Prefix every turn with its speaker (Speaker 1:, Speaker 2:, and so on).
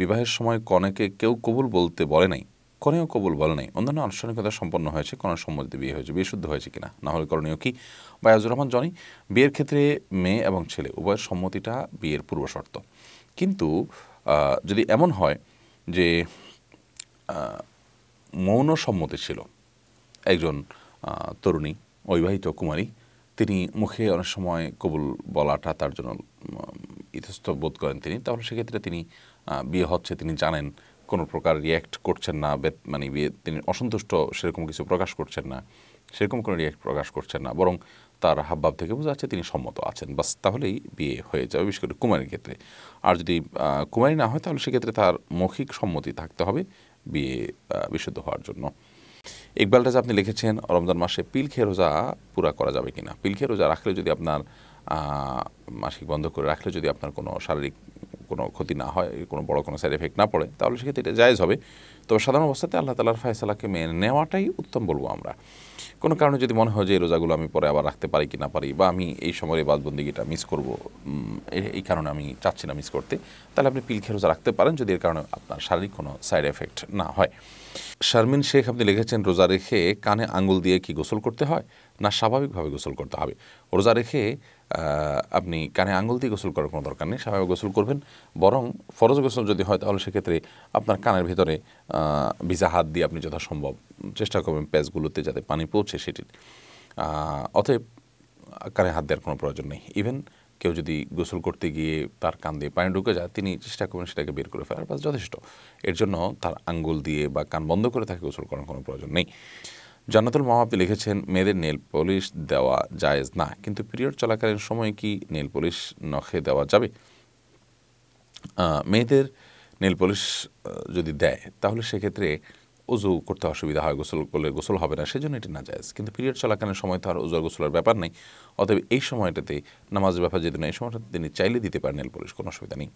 Speaker 1: বিবাহের সময় কনেকে কেউ কবুল বলতে বলে নাই কনেও কবুল বলে নাই অন্যান্য আনুষ্ঠানিকতা সম্পন্ন হয়েছে কনের সম্মতিতে বিয়ে হয়েছে বিয়ে শুদ্ধ হয়েছে কিনা না হলে করণীয় কি বায়াজুর রহমান জনি বিয়ের ক্ষেত্রে মেয়ে এবং ছেলে উভয়ের সম্মতিটা বিয়ের পূর্ব শর্ত কিন্তু যদি এমন হয় যে মৌন সম্মতি ছিল একজন তরুণী অবিবাহিত কুমারী তিনি মুখে অনেক সময় কবুল বলাটা তার জন্য ইতস্ত বোধ করেন তিনি তাহলে সেক্ষেত্রে তিনি বিয়ে হচ্ছে তিনি জানেন কোনো প্রকার রিয়্যাক্ট করছেন না মানে বিয়ে তিনি অসন্তুষ্ট সেরকম কিছু প্রকাশ করছেন না সেরকম কোনো রিয়্যাক্ট প্রকাশ করছেন না বরং তার হাবভাব থেকে বোঝা যাচ্ছে তিনি সম্মত আছেন বাস তাহলেই বিয়ে হয়ে যাবে বিশেষ করে কুমারীর ক্ষেত্রে আর যদি কুমারী না হয় তাহলে সেক্ষেত্রে তার মৌখিক সম্মতি থাকতে হবে বিয়ে বিশুদ্ধ হওয়ার জন্য ইকবাল রাজা আপনি লিখেছেন রমজান মাসে পিল খেয়ে রোজা পুরা করা যাবে কিনা পিল খেয়ে রোজা রাখলে যদি আপনার মাসিক বন্ধ করে রাখলে যদি আপনার কোনো শারীরিক কোনো ক্ষতি না হয় কোনো বড় কোনো সাইড এফেক্ট না পড়ে তাহলে সেক্ষেত্রে এটা জায়জ হবে তবে সাধারণ অবস্থাতে আল্লাহ তালার ফায়সালাকে মেনে নেওয়াটাই উত্তম বলবো আমরা কোনো কারণে যদি মনে হয় যে এই রোজাগুলো আমি পরে আবার রাখতে পারি কি না পারি বা আমি এই সময়ে বাদবন্দিগিটা মিস করব এই কারণে আমি চাচ্ছি না মিস করতে তাহলে আপনি পিলখে রোজা রাখতে পারেন যদি এর কারণে আপনার শারীরিক কোনো সাইড এফেক্ট না হয় শারমিন শেখ আপনি লিখেছেন রোজা রেখে কানে আঙুল দিয়ে কি গোসল করতে হয় না স্বাভাবিকভাবে গোসল করতে হবে রোজা রেখে আপনি কানে আঙুল দিয়ে গোসল করার কোনো দরকার নেই স্বাভাবিক গোসল করবেন বরং ফরজ গোসল যদি হয় তাহলে সেক্ষেত্রে আপনার কানের ভিতরে ভিজা হাত দিয়ে আপনি যথাসম্ভব চেষ্টা করবেন প্যাচগুলোতে যাতে পানি পৌঁছে সেটির অতএব কানে হাত দেওয়ার কোনো প্রয়োজন নেই ইভেন কেউ যদি গোসল করতে গিয়ে তার কান দিয়ে পানি ঢুকে যায় তিনি চেষ্টা করবেন সেটাকে বের করে ফেলার বাস যথেষ্ট এর জন্য তার আঙ্গুল দিয়ে বা কান বন্ধ করে তাকে গোসল করার কোনো প্রয়োজন নেই জান্নাতুল মহাপি লিখেছেন মেয়েদের নেল পলিশ দেওয়া জায়েজ না কিন্তু পিরিয়ড চলাকালীন সময় কি নেল পলিশ নখে দেওয়া যাবে মেয়েদের নীল পলিশ যদি দেয় তাহলে সেক্ষেত্রে অজু করতে অসুবিধা হয় গোসল করলে গোসল হবে না সেজন্য এটি না যায় কিন্তু পিরিয়ড চলাকালীন সময় তো আর অজু গোসলের ব্যাপার নেই অতএব এই সময়টাতে নামাজের ব্যাপার যদি না এই সময়টাতে তিনি চাইলে দিতে পারেন নীল পলিশ কোনো অসুবিধা নেই